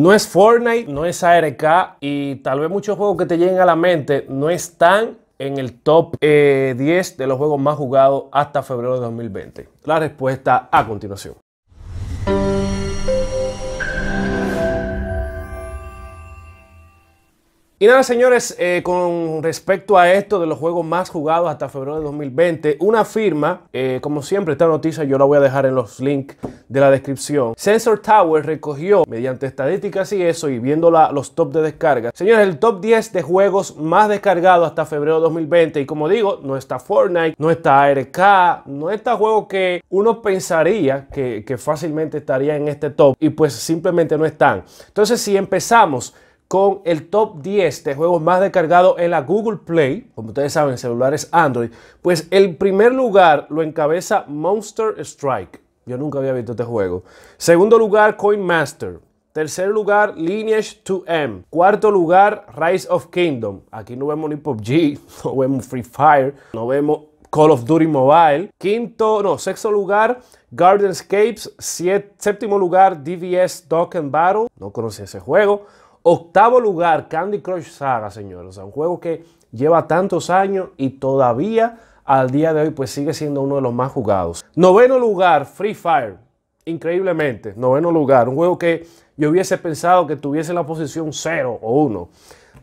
No es Fortnite, no es ARK y tal vez muchos juegos que te lleguen a la mente no están en el top 10 eh, de los juegos más jugados hasta febrero de 2020. La respuesta a continuación. Y nada, señores, eh, con respecto a esto de los juegos más jugados hasta febrero de 2020, una firma, eh, como siempre, esta noticia yo la voy a dejar en los links de la descripción. Sensor Tower recogió, mediante estadísticas y eso, y viendo los top de descarga, señores, el top 10 de juegos más descargados hasta febrero de 2020. Y como digo, no está Fortnite, no está ARK, no está juego que uno pensaría que fácilmente estaría en este top, y pues simplemente no están. Entonces, si empezamos con el top 10 de juegos más descargados en la Google Play, como ustedes saben, celulares Android, pues el primer lugar lo encabeza Monster Strike. Yo nunca había visto este juego. Segundo lugar, Coin Master. Tercer lugar, Lineage 2M. Cuarto lugar, Rise of Kingdom. Aquí no vemos ni PUBG, no vemos Free Fire, no vemos Call of Duty Mobile. Quinto, no, sexto lugar, Gardenscapes. séptimo lugar, DVS Dock and Battle. No conocía ese juego. Octavo lugar, Candy Crush Saga, señores. O un juego que lleva tantos años y todavía al día de hoy pues sigue siendo uno de los más jugados. Noveno lugar, Free Fire. Increíblemente, noveno lugar. Un juego que yo hubiese pensado que tuviese la posición 0 o 1.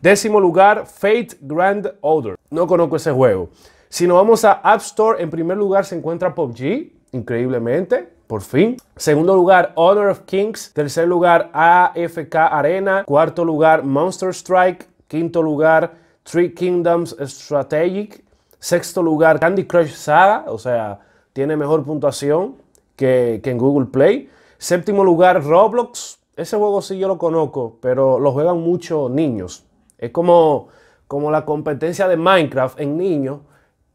Décimo lugar, Fate Grand Order. No conozco ese juego. Si nos vamos a App Store, en primer lugar se encuentra PUBG, increíblemente por fin. Segundo lugar, Honor of Kings. Tercer lugar, AFK Arena. Cuarto lugar, Monster Strike. Quinto lugar, Three Kingdoms Strategic. Sexto lugar, Candy Crush Saga. O sea, tiene mejor puntuación que, en Google Play. Séptimo lugar, Roblox. Ese juego sí yo lo conozco, pero lo juegan muchos niños. Es como, como la competencia de Minecraft en niños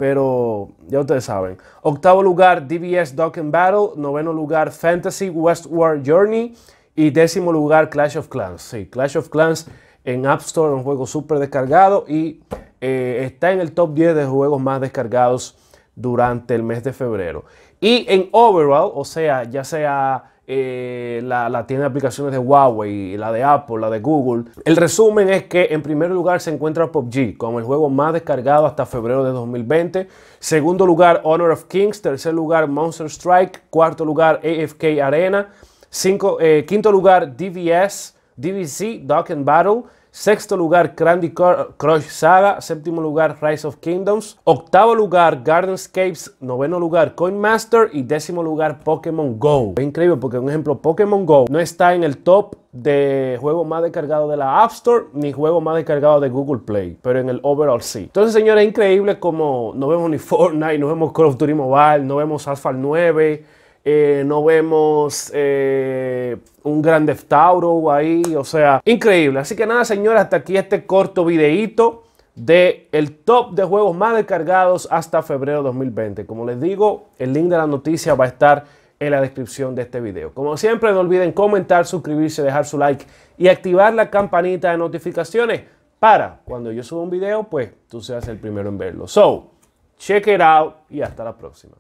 pero ya ustedes saben. Octavo lugar, DBS Duck and Battle. Noveno lugar, Fantasy Westward Journey. Y décimo lugar, Clash of Clans. Sí, Clash of Clans en App Store, un juego súper descargado y eh, está en el top 10 de juegos más descargados durante el mes de febrero. Y en overall, o sea, ya sea eh, la, tiene aplicaciones de Huawei, la de Apple, la de Google. El resumen es que en primer lugar se encuentra PUBG como el juego más descargado hasta febrero de 2020. Segundo lugar Honor of Kings, tercer lugar Monster Strike, cuarto lugar AFK Arena, eh, quinto lugar DVS, DVC, Duck and Battle. Sexto lugar, Candy Crush Saga. Séptimo lugar, Rise of Kingdoms. Octavo lugar, Gardenscapes. Noveno lugar, Coin Master. Y décimo lugar, Pokémon Go. Es increíble porque, por ejemplo, Pokémon Go no está en el top de juego más descargado de la App Store ni juego más descargado de Google Play, pero en el overall sí. Entonces, señores, es increíble como no vemos ni Fortnite, no vemos Call of Duty Mobile, no vemos Asphalt 9. Eh, no vemos eh, un gran Tauro ahí, o sea, increíble. Así que nada, señores, hasta aquí este corto videíto de el top de juegos más descargados hasta febrero 2020. Como les digo, el link de la noticia va a estar en la descripción de este video. Como siempre, no olviden comentar, suscribirse, dejar su like y activar la campanita de notificaciones para cuando yo suba un video, pues tú seas el primero en verlo. So, check it out y hasta la próxima.